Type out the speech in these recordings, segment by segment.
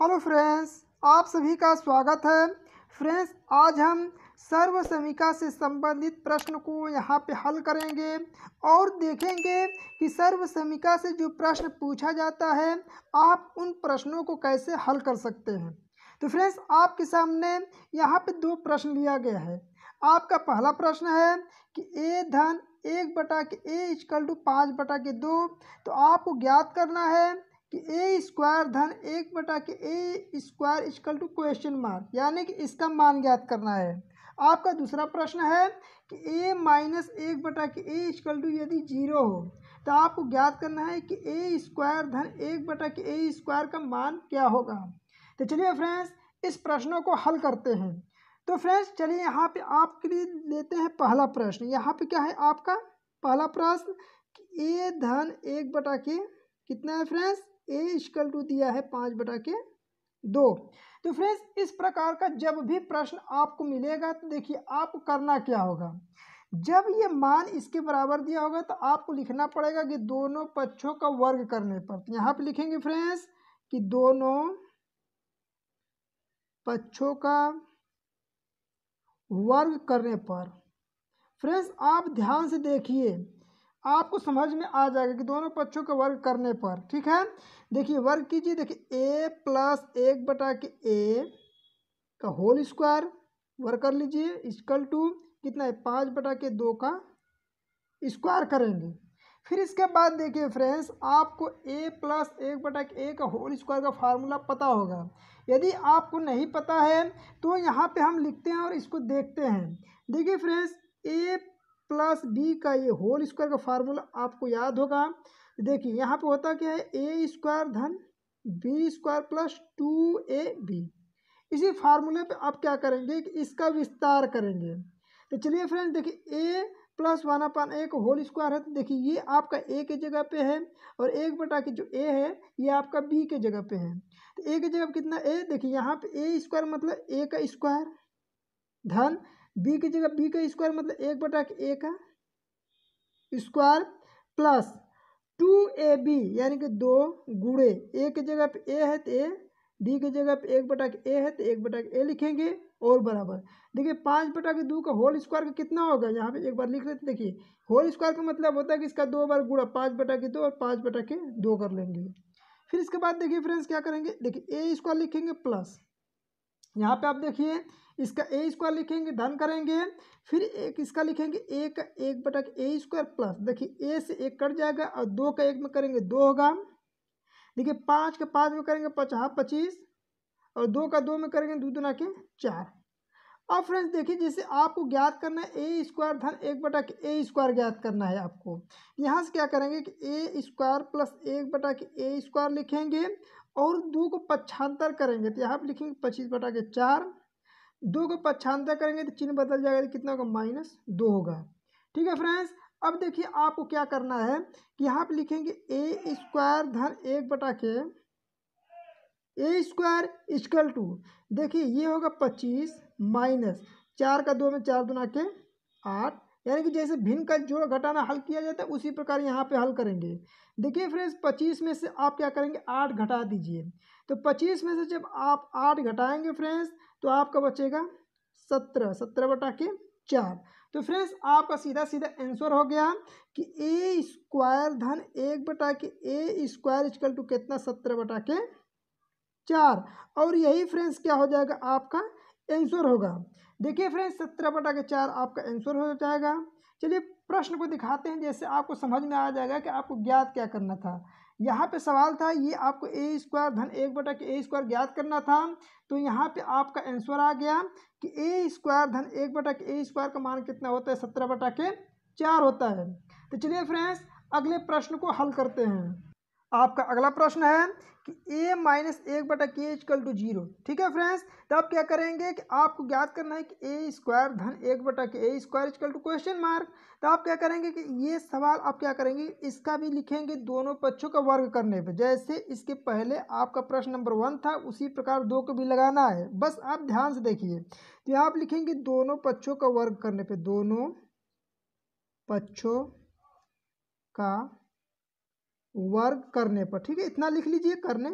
hello friends आप सभी का स्वागत है फ्रेंड्स आज हम सर्व समीका से संबंधित प्रश्न को यहाँ पे हल करेंगे और देखेंगे कि सर्व समीका से जो प्रश्न पूछा जाता है आप उन प्रश्नों को कैसे हल कर सकते हैं तो फ्रेंड्स आपके सामने यहाँ पे दो प्रश्न लिया गया है आपका पहला प्रश्न है कि ए धन एक बटा के ए टू पाँच बटा के दो तो आपको ज्ञात करना है कि ए स्क्वायर धन एक बटा के A square equal to question mark यानी कि इसका मान ज्ञात करना है आपका दूसरा प्रश्न है कि ए माइनस एक बटा के ए इजकल टू यदि जीरो हो तो आपको ज्ञात करना है कि ए स्क्वायर धन एक बटा के ए स्क्वायर का मान क्या होगा तो चलिए फ्रेंड्स इस प्रश्नों को हल करते हैं तो फ्रेंड्स चलिए यहाँ पे आपके लिए लेते हैं पहला प्रश्न यहाँ पे क्या है आपका पहला प्रश्न ए धन एक बटा के कितना है फ्रेंड्स ए इश्कल टू दिया है पाँच बटा के दो तो फ्रेंड्स इस प्रकार का जब भी प्रश्न आपको मिलेगा तो देखिए आपको करना क्या होगा जब ये मान इसके बराबर दिया होगा तो आपको लिखना पड़ेगा कि दोनों पक्षों का वर्ग करने पर तो यहाँ पर लिखेंगे फ्रेंड्स कि दोनों पक्षों का वर्ग करने पर फ्रेंड्स आप ध्यान से देखिए आपको समझ में आ जाएगा कि दोनों पक्षों का वर्ग करने पर ठीक है देखिए वर्ग कीजिए देखिए ए प्लस एक बटा के ए का होल स्क्वायर वर्ग कर लीजिए इसकल टू कितना है पाँच बटा के दो का स्क्वायर करेंगे फिर इसके बाद देखिए फ्रेंड्स आपको ए प्लस एक बटा के ए का होल स्क्वायर का फार्मूला पता होगा यदि आपको नहीं पता है तो यहाँ पे हम लिखते हैं और इसको देखते हैं देखिए फ्रेंड्स ए प्लस बी का ये होल स्क्वायर का फार्मूला आपको याद होगा देखिए यहाँ पे होता क्या है ए स्क्वायर धन B square plus two A B इसी फार्मूले पे आप क्या करेंगे कि इसका विस्तार करेंगे तो चलिए फ्रेंड्स देखिए ए प्लस वन अपन ए का होल स्क्वायर है तो देखिए ये आपका ए के जगह पे है और एक बटा की जो ए है ये आपका बी के जगह पे है तो ए के जगह कितना ए देखिए यहाँ पे ए स्क्वायर मतलब ए का स्क्वायर धन बी की जगह बी का स्क्वायर मतलब एक बटा ए का square plus two A B यानी कि दो गुड़े ए की जगह पर ए है तो ए बी की जगह पर एक बटा ए है तो एक बटा ए लिखेंगे और बराबर देखिए पाँच बटा के दो का होल स्क्वायर का कितना होगा यहाँ पे एक बार लिख लेते देखिए होल स्क्वायर का मतलब होता है कि इसका दो बार गुड़ा पाँच बटा के दो और पाँच बटा के दो कर लेंगे फिर इसके बाद देखिए फ्रेंड्स क्या करेंगे देखिए ए स्क्वायर लिखेंगे प्लस यहाँ पे आप देखिए इसका ए स्क्वायर लिखेंगे धन करेंगे फिर एक इसका लिखेंगे ए का एक बटा ए स्क्वायर प्लस देखिए ए से एक कट जाएगा और दो का एक में करेंगे दो होगा देखिए पाँच का पाँच में करेंगे पचास हाँ, पच्चीस और दो का दो में करेंगे दो दुना के चार अब फ्रेंड्स देखिए जैसे आपको ज्ञात करना है ए स्क्वायर धन एक बटा के ए स्क्वायर ज्ञात करना है आपको यहाँ से क्या करेंगे कि ए स्क्वायर प्लस एक बटा के ए स्क्वायर लिखेंगे और दो को पक्षांतर करेंगे तो यहाँ पर लिखेंगे पच्चीस बटा के चार दो को पक्षांतर करेंगे तो चिन्ह बदल जाएगा तो कितना होगा माइनस दो होगा ठीक है फ्रेंड्स अब देखिए आपको क्या करना है कि यहाँ पर लिखेंगे ए स्क्वायर धन एक बटा के ए स्क्वायर स्क्वल टू देखिए ये होगा पच्चीस माइनस चार का दो में चार दुना के आठ यानी कि जैसे भिन्न का जोड़ घटाना हल किया जाता है उसी प्रकार यहाँ पे हल करेंगे देखिए फ्रेंड्स पच्चीस में से आप क्या करेंगे आठ घटा दीजिए तो पच्चीस में से जब आप आठ घटाएंगे फ्रेंड्स तो आपका बचेगा सत्रह सत्रह बटा के चार तो फ्रेंड्स आपका सीधा सीधा आंसर हो गया कि ए स्क्वायर धन एक बटा के ए स्क्वायर इजकल टू कितना सत्रह बटा के चार और यही फ्रेंड्स क्या हो जाएगा आपका आंसर होगा देखिए फ्रेंड्स सत्रह बटा के चार आपका आंसर हो जाएगा चलिए प्रश्न को दिखाते हैं जैसे आपको समझ में आ जाएगा कि आपको ज्ञात क्या करना था यहाँ पे सवाल था ये आपको ए स्क्वायर धन एक बटा के ए स्क्वायर ज्ञात करना था तो यहाँ पे आपका आंसर आ गया कि ए स्क्वायर धन एक बटा के ए स्क्वायर का मान कितना होता है सत्रह बटा के चार होता है तो चलिए फ्रेंड्स अगले प्रश्न को हल करते हैं आपका अगला प्रश्न है कि ए माइनस एक बटा के इजकल टू जीरो ठीक है फ्रेंड्स तो आप क्या करेंगे कि आपको ज्ञात करना है कि ए स्क्वायर धन एक बटा के A square equal to question mark तो आप क्या करेंगे कि ये सवाल आप क्या करेंगे इसका भी लिखेंगे दोनों पक्षों का वर्ग करने पर जैसे इसके पहले आपका प्रश्न नंबर वन था उसी प्रकार दो को भी लगाना है बस आप ध्यान से देखिए तो आप लिखेंगे दोनों पक्षों का वर्ग करने पर दोनों पक्षों का वर्ग करने पर ठीक है इतना लिख लीजिए करने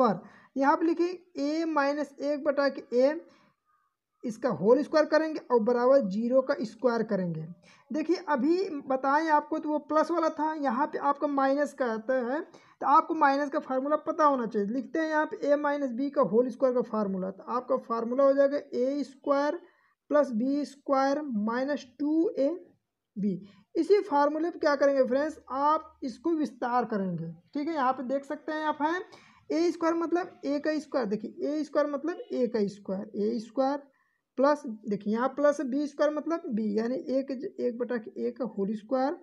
पर यहाँ पर लिखिए ए माइनस एक बटा के ए इसका होल स्क्वायर करेंगे और बराबर जीरो का स्क्वायर करेंगे देखिए अभी बताएं आपको तो वो प्लस वाला था यहाँ पे आपका माइनस का आता है तो आपको माइनस का फार्मूला पता होना चाहिए लिखते हैं यहाँ पे ए माइनस बी का होल स्क्वायर का फार्मूला तो आपका फार्मूला हो जाएगा A square plus B square minus two A B इसी फार्मूले पर क्या करेंगे फ्रेंड्स आप इसको विस्तार करेंगे ठीक है यहाँ पे देख सकते हैं आप हैं ए स्क्वायर मतलब ए का स्क्वायर देखिए ए स्क्वायर मतलब ए का स्क्वायर ए स्क्वायर प्लस देखिए यहाँ प्लस बी स्क्वायर मतलब बी यानी एक एक बटा ए का whole square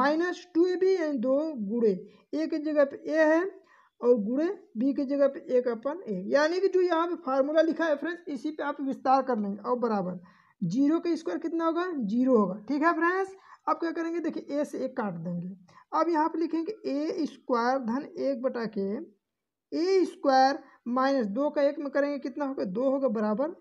minus two A B यानी दो गुड़े ए की जगह पे ए है और गुड़े बी की जगह पे एक अपन ए यानी कि जो यहाँ पे फार्मूला लिखा है फ्रेंड्स इसी पे आप विस्तार कर लेंगे और बराबर जीरो का स्क्वायर कितना होगा जीरो होगा ठीक है फ्रेंड्स अब क्या करेंगे देखिए ए से एक काट देंगे अब यहाँ पर लिखेंगे ए स्क्वायर धन एक बटा के ए स्क्वायर माइनस दो का एक में करेंगे कितना होगा दो होगा बराबर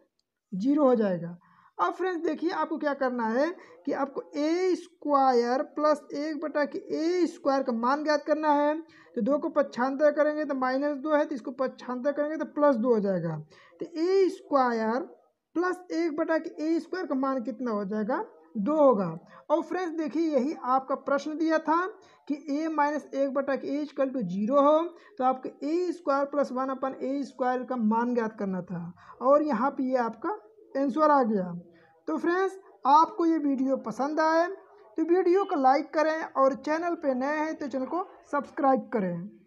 जीरो हो जाएगा अब फ्रेंड्स देखिए आपको क्या करना है कि आपको ए स्क्वायर प्लस एक बटा के ए स्क्वायर का मान ज्ञात करना है तो दो को पच्छांतर करेंगे तो माइनस दो है तो इसको पच्छांतर करेंगे तो प्लस दो हो जाएगा तो ए स्क्वायर प्लस एक बटा के ए स्क्वायर का मान कितना हो जाएगा दो होगा और फ्रेंड्स देखिए यही आपका प्रश्न दिया था कि ए माइनस एक बटा के ए इजकल टू जीरो हो तो आपको ए स्क्वायर प्लस वन अपन ए स्क्वायर का मान ज्ञात करना था और यहाँ पे ये आपका आंसर आ गया तो फ्रेंड्स आपको ये वीडियो पसंद आए तो वीडियो को लाइक करें और चैनल पे नए हैं तो चैनल को सब्सक्राइब करें